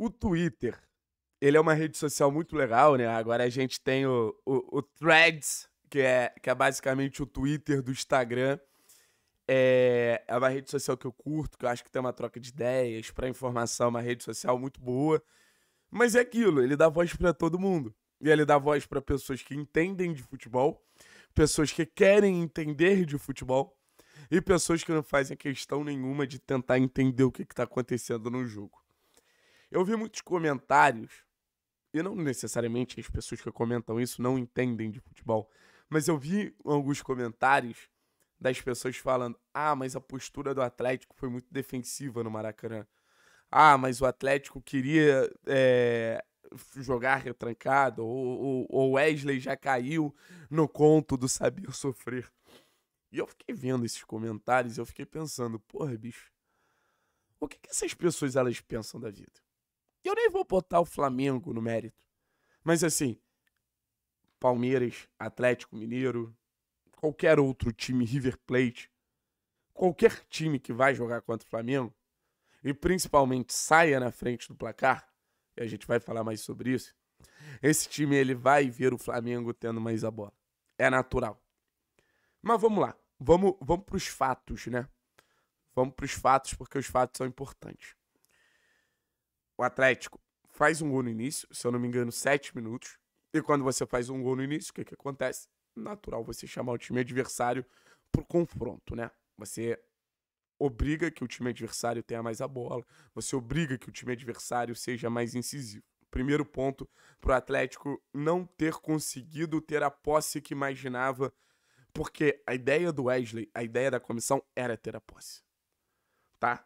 O Twitter, ele é uma rede social muito legal, né? Agora a gente tem o, o, o Threads, que é, que é basicamente o Twitter do Instagram. É, é uma rede social que eu curto, que eu acho que tem uma troca de ideias, para informação, é uma rede social muito boa. Mas é aquilo, ele dá voz para todo mundo. E ele dá voz para pessoas que entendem de futebol, pessoas que querem entender de futebol e pessoas que não fazem questão nenhuma de tentar entender o que está acontecendo no jogo. Eu vi muitos comentários, e não necessariamente as pessoas que comentam isso não entendem de futebol, mas eu vi alguns comentários das pessoas falando: ah, mas a postura do Atlético foi muito defensiva no Maracanã. Ah, mas o Atlético queria é, jogar retrancado, ou o Wesley já caiu no conto do saber sofrer. E eu fiquei vendo esses comentários e eu fiquei pensando, porra, bicho, o que, que essas pessoas elas pensam da vida? Eu nem vou botar o Flamengo no mérito. Mas assim, Palmeiras, Atlético Mineiro, qualquer outro time, River Plate, qualquer time que vai jogar contra o Flamengo, e principalmente saia na frente do placar, e a gente vai falar mais sobre isso, esse time ele vai ver o Flamengo tendo mais a bola. É natural. Mas vamos lá, vamos, vamos para os fatos, né? Vamos para os fatos, porque os fatos são importantes o Atlético faz um gol no início, se eu não me engano, sete minutos. E quando você faz um gol no início, o que, que acontece? Natural você chamar o time adversário pro confronto, né? Você obriga que o time adversário tenha mais a bola, você obriga que o time adversário seja mais incisivo. Primeiro ponto para o Atlético não ter conseguido ter a posse que imaginava, porque a ideia do Wesley, a ideia da comissão era ter a posse, tá?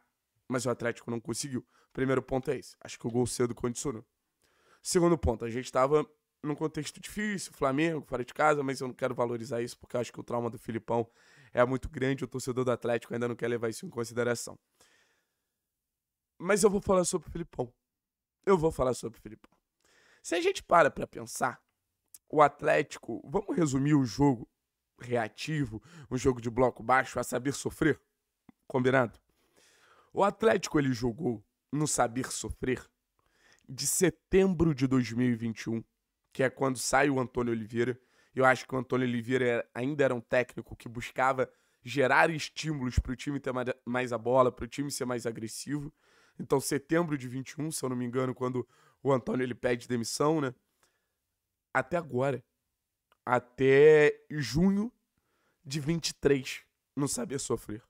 Mas o Atlético não conseguiu. Primeiro ponto é esse. Acho que o gol cedo condicionou. Segundo ponto, a gente estava num contexto difícil, Flamengo, fora de casa, mas eu não quero valorizar isso porque acho que o trauma do Filipão é muito grande. O torcedor do Atlético ainda não quer levar isso em consideração. Mas eu vou falar sobre o Filipão. Eu vou falar sobre o Filipão. Se a gente para para pensar, o Atlético, vamos resumir o jogo reativo, um jogo de bloco baixo, a saber sofrer? Combinado? O Atlético ele jogou no Saber Sofrer, de setembro de 2021, que é quando sai o Antônio Oliveira. Eu acho que o Antônio Oliveira é, ainda era um técnico que buscava gerar estímulos para o time ter mais a bola, para o time ser mais agressivo. Então, setembro de 21, se eu não me engano, quando o Antônio ele pede demissão, né? Até agora. Até junho de 23, no Saber Sofrer.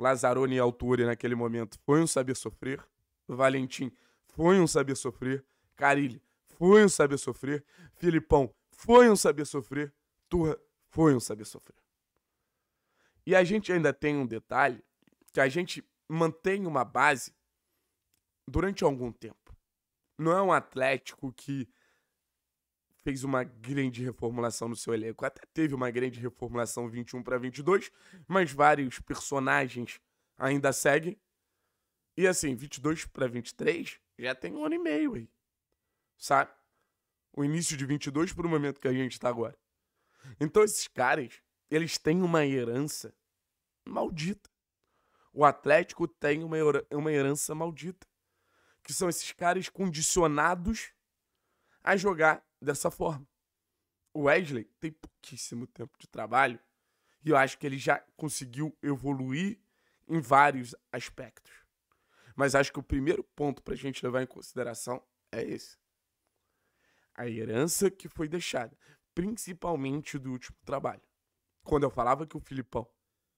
Lazzaroni e Altura naquele momento foi um saber sofrer. Valentim foi um saber sofrer. Carilli foi um saber sofrer. Filipão foi um saber sofrer. Turra foi um saber sofrer. E a gente ainda tem um detalhe que a gente mantém uma base durante algum tempo. Não é um Atlético que fez uma grande reformulação no seu elenco. Até teve uma grande reformulação 21 para 22, mas vários personagens ainda seguem. E assim, 22 para 23 já tem um ano e meio aí. Sabe? O início de 22 para o momento que a gente está agora. Então esses caras, eles têm uma herança maldita. O Atlético tem uma, uma herança maldita. Que são esses caras condicionados a jogar dessa forma. O Wesley tem pouquíssimo tempo de trabalho e eu acho que ele já conseguiu evoluir em vários aspectos. Mas acho que o primeiro ponto para a gente levar em consideração é esse: a herança que foi deixada, principalmente do último trabalho. Quando eu falava que o Filipão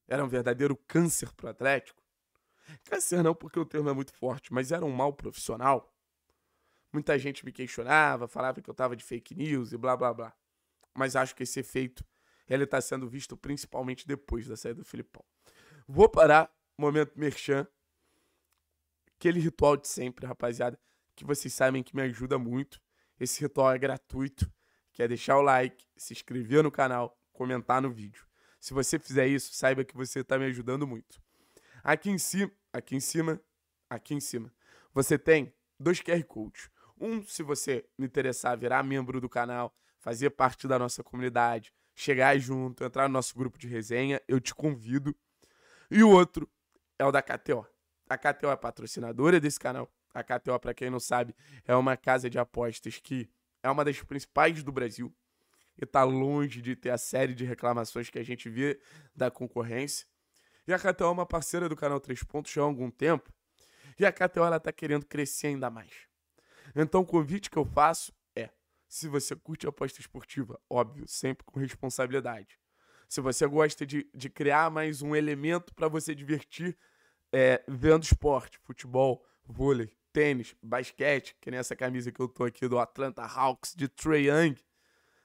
era um verdadeiro câncer para o Atlético, câncer não porque o termo é muito forte, mas era um mal profissional Muita gente me questionava, falava que eu estava de fake news e blá blá blá. Mas acho que esse efeito ele está sendo visto principalmente depois da saída do Filipão. Vou parar, momento merchan. Aquele ritual de sempre, rapaziada, que vocês sabem que me ajuda muito. Esse ritual é gratuito, que é deixar o like, se inscrever no canal, comentar no vídeo. Se você fizer isso, saiba que você está me ajudando muito. Aqui em cima, aqui em cima, aqui em cima, você tem dois QR Codes. Um, se você me interessar, virar membro do canal, fazer parte da nossa comunidade, chegar junto, entrar no nosso grupo de resenha, eu te convido. E o outro é o da KTO. A KTO é patrocinadora desse canal. A KTO, para quem não sabe, é uma casa de apostas que é uma das principais do Brasil e tá longe de ter a série de reclamações que a gente vê da concorrência. E a KTO é uma parceira do canal Três Pontos já há algum tempo. E a KTO ela tá querendo crescer ainda mais. Então o convite que eu faço é: se você curte aposta esportiva, óbvio, sempre com responsabilidade. Se você gosta de, de criar mais um elemento para você divertir é, vendo esporte, futebol, vôlei, tênis, basquete, que nem essa camisa que eu tô aqui do Atlanta Hawks de Trey Young,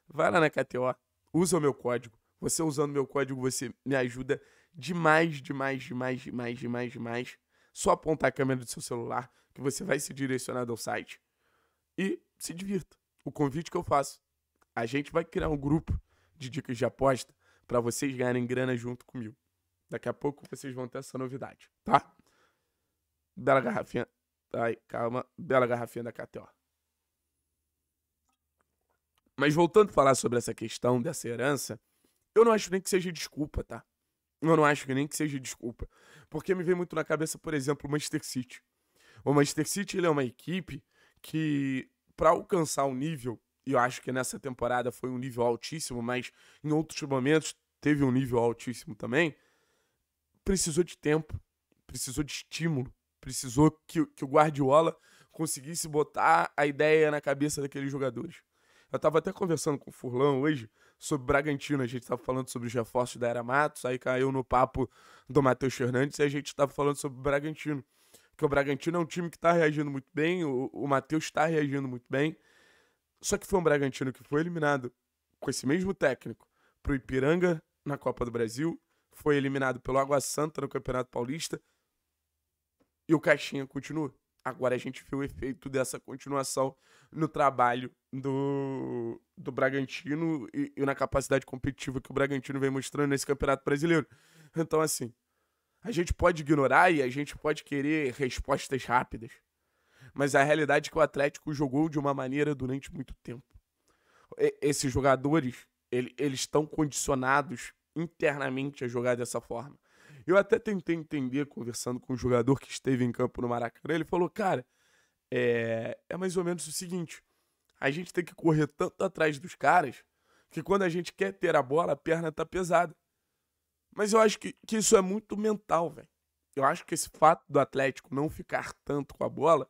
vai lá na KTO, usa o meu código. Você usando meu código, você me ajuda demais, demais, demais, demais, demais, demais. Só apontar a câmera do seu celular que você vai ser direcionado ao site e se divirta. O convite que eu faço. A gente vai criar um grupo de dicas de aposta para vocês ganharem grana junto comigo. Daqui a pouco vocês vão ter essa novidade, tá? Bela garrafinha. Ai, calma. Bela garrafinha da KTO. Mas voltando a falar sobre essa questão dessa herança, eu não acho nem que seja desculpa, tá? Eu não acho que nem que seja desculpa. Porque me vem muito na cabeça, por exemplo, o Manchester City. O Manchester City ele é uma equipe que para alcançar o um nível, e eu acho que nessa temporada foi um nível altíssimo, mas em outros momentos teve um nível altíssimo também, precisou de tempo, precisou de estímulo, precisou que, que o Guardiola conseguisse botar a ideia na cabeça daqueles jogadores. Eu tava até conversando com o Furlan hoje sobre Bragantino. A gente tava falando sobre os reforços da Era Matos, aí caiu no papo do Matheus Fernandes e a gente tava falando sobre Bragantino. Porque o Bragantino é um time que está reagindo muito bem, o, o Matheus está reagindo muito bem. Só que foi um Bragantino que foi eliminado com esse mesmo técnico para o Ipiranga na Copa do Brasil, foi eliminado pelo Água Santa no Campeonato Paulista e o Caixinha continua. Agora a gente viu o efeito dessa continuação no trabalho do, do Bragantino e, e na capacidade competitiva que o Bragantino vem mostrando nesse Campeonato Brasileiro. Então, assim, a gente pode ignorar e a gente pode querer respostas rápidas. Mas a realidade é que o Atlético jogou de uma maneira durante muito tempo. Esses jogadores, ele, eles estão condicionados internamente a jogar dessa forma. Eu até tentei entender, conversando com um jogador que esteve em campo no Maracanã, ele falou, cara, é, é mais ou menos o seguinte, a gente tem que correr tanto atrás dos caras que quando a gente quer ter a bola, a perna tá pesada. Mas eu acho que, que isso é muito mental, velho. Eu acho que esse fato do Atlético não ficar tanto com a bola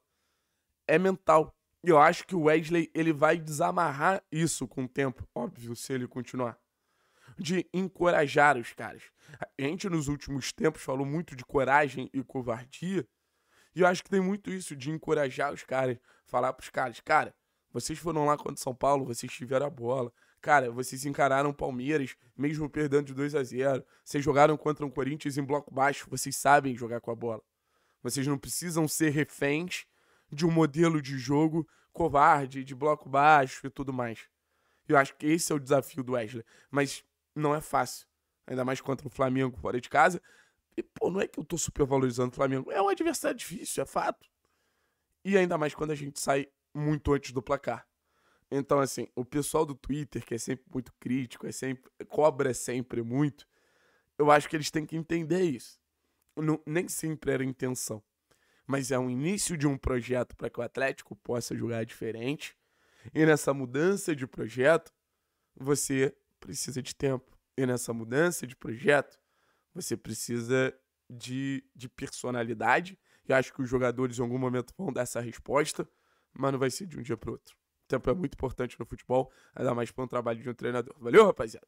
é mental. E eu acho que o Wesley ele vai desamarrar isso com o tempo, óbvio, se ele continuar. De encorajar os caras. A gente nos últimos tempos falou muito de coragem e covardia. E eu acho que tem muito isso de encorajar os caras, falar pros caras, cara, vocês foram lá contra São Paulo, vocês tiveram a bola, Cara, vocês encararam o Palmeiras, mesmo perdendo de 2 a 0 Vocês jogaram contra o um Corinthians em bloco baixo, vocês sabem jogar com a bola. Vocês não precisam ser reféns de um modelo de jogo covarde, de bloco baixo e tudo mais. Eu acho que esse é o desafio do Wesley. Mas não é fácil. Ainda mais contra o Flamengo fora de casa. E, pô, não é que eu tô supervalorizando o Flamengo. É um adversário difícil, é fato. E ainda mais quando a gente sai muito antes do placar. Então, assim, o pessoal do Twitter, que é sempre muito crítico, é sempre, cobra sempre muito, eu acho que eles têm que entender isso. Não, nem sempre era intenção, mas é um início de um projeto para que o Atlético possa jogar diferente. E nessa mudança de projeto, você precisa de tempo. E nessa mudança de projeto, você precisa de, de personalidade. E acho que os jogadores em algum momento vão dar essa resposta, mas não vai ser de um dia para outro tempo é muito importante no futebol, ainda mais para um trabalho de um treinador. Valeu, rapaziada?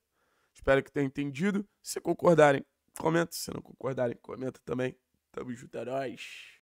Espero que tenham entendido. Se concordarem, comenta. Se não concordarem, comenta também. Tamo junto, heróis. É